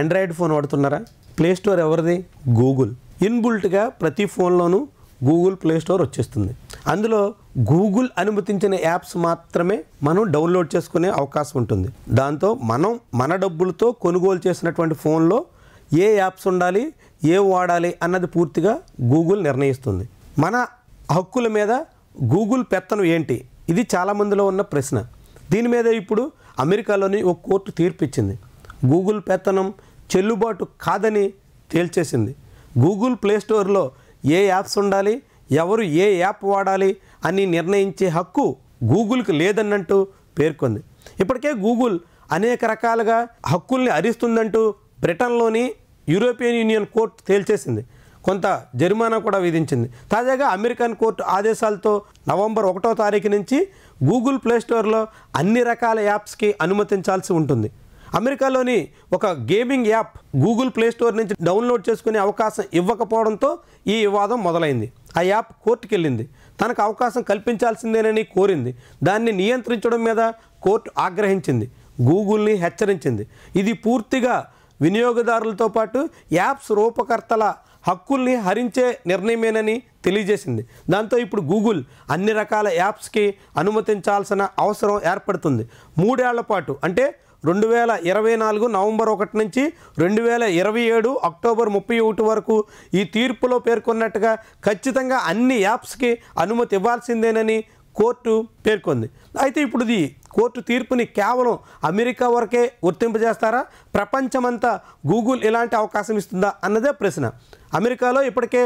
Android phone వాడుతున్నారా play store ఎవరిది Google ఇన్బుల్ట్గా ప్రతి ఫోన్లోనూ గూగుల్ ప్లే స్టోర్ వచ్చేస్తుంది అందులో గూగుల్ అనుమతించిన యాప్స్ మాత్రమే మనం డౌన్లోడ్ చేసుకునే అవకాశం ఉంటుంది దాంతో మనం మన డబ్బులతో కొనుగోలు చేసినటువంటి ఫోన్లో ఏ యాప్స్ ఉండాలి ఏ వాడాలి అన్నది పూర్తిగా గూగుల్ నిర్ణయిస్తుంది మన హక్కుల మీద గూగుల్ పెత్తనం ఏంటి ఇది చాలామందిలో ఉన్న ప్రశ్న దీని మీద ఇప్పుడు అమెరికాలోని ఒక కోర్టు తీర్పిచ్చింది గూగుల్ పెత్తనం చెల్లుబాటు కాదని తేల్చేసింది గూగుల్ ప్లేస్టోర్లో ఏ యాప్స్ ఉండాలి ఎవరు ఏ యాప్ వాడాలి అని నిర్ణయించే హక్కు గూగుల్కి లేదన్నట్టు పేర్కొంది ఇప్పటికే గూగుల్ అనేక రకాలుగా హక్కుల్ని అరిస్తుందంటూ బ్రిటన్లోని యూరోపియన్ యూనియన్ కోర్టు తేల్చేసింది కొంత జరిమానా కూడా విధించింది తాజాగా అమెరికన్ కోర్టు ఆదేశాలతో నవంబర్ ఒకటో తారీఖు నుంచి గూగుల్ ప్లేస్టోర్లో అన్ని రకాల యాప్స్కి అనుమతించాల్సి ఉంటుంది అమెరికాలోని ఒక గేమింగ్ యాప్ గూగుల్ ప్లేస్టోర్ నుంచి డౌన్లోడ్ చేసుకునే అవకాశం ఇవ్వకపోవడంతో ఈ వివాదం మొదలైంది ఆ యాప్ కోర్టుకెళ్ళింది తనకు అవకాశం కల్పించాల్సిందేనని కోరింది దాన్ని నియంత్రించడం మీద కోర్టు ఆగ్రహించింది గూగుల్ని హెచ్చరించింది ఇది పూర్తిగా వినియోగదారులతో పాటు యాప్స్ రూపకర్తల హక్కుల్ని హరించే నిర్ణయమేనని తెలియజేసింది దాంతో ఇప్పుడు గూగుల్ అన్ని రకాల యాప్స్కి అనుమతించాల్సిన అవసరం ఏర్పడుతుంది మూడేళ్ల పాటు అంటే రెండు వేల ఇరవై నాలుగు నవంబర్ ఒకటి నుంచి రెండు వేల ఇరవై ఏడు అక్టోబర్ ముప్పై ఒకటి వరకు ఈ తీర్పులో పేర్కొన్నట్టుగా ఖచ్చితంగా అన్ని యాప్స్కి అనుమతి ఇవ్వాల్సిందేనని కోర్టు పేర్కొంది అయితే ఇప్పుడు ఇది కోర్టు తీర్పుని కేవలం అమెరికా వరకే వర్తింపజేస్తారా ప్రపంచమంతా గూగుల్ ఇలాంటి అవకాశం ఇస్తుందా అన్నదే ప్రశ్న అమెరికాలో ఇప్పటికే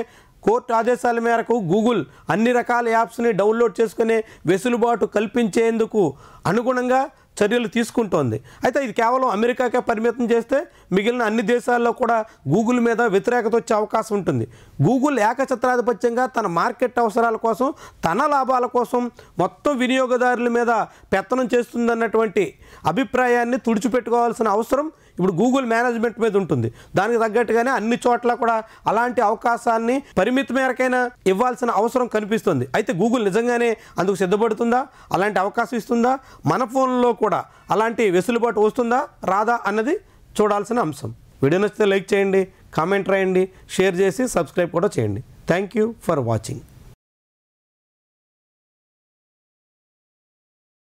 కోర్టు ఆదేశాల మేరకు గూగుల్ అన్ని రకాల యాప్స్ని డౌన్లోడ్ చేసుకునే వెసులుబాటు కల్పించేందుకు అనుగుణంగా చర్యలు తీసుకుంటోంది అయితే ఇది కేవలం అమెరికాకే పరిమితం చేస్తే మిగిలిన అన్ని దేశాల్లో కూడా గూగుల్ మీద వ్యతిరేకత వచ్చే అవకాశం ఉంటుంది గూగుల్ ఏకఛత్రాధిపత్యంగా తన మార్కెట్ అవసరాల కోసం తన లాభాల కోసం మొత్తం వినియోగదారుల మీద పెత్తనం చేస్తుందన్నటువంటి అభిప్రాయాన్ని తుడిచిపెట్టుకోవాల్సిన అవసరం ఇప్పుడు గూగుల్ మేనేజ్మెంట్ మీద ఉంటుంది దానికి తగ్గట్టుగానే అన్ని చోట్ల కూడా అలాంటి అవకాశాన్ని పరిమిత మేరకైనా ఇవ్వాల్సిన అవసరం కనిపిస్తుంది అయితే గూగుల్ నిజంగానే అందుకు సిద్ధపడుతుందా అలాంటి అవకాశం ఇస్తుందా మన ఫోన్లో కూడా అలాంటి వెసులుబాటు వస్తుందా రాదా అన్నది చూడాల్సిన అంశం వీడియో నచ్చితే లైక్ చేయండి కామెంట్ రాయండి షేర్ చేసి సబ్స్క్రైబ్ కూడా చేయండి థ్యాంక్ యూ ఫర్ వాచింగ్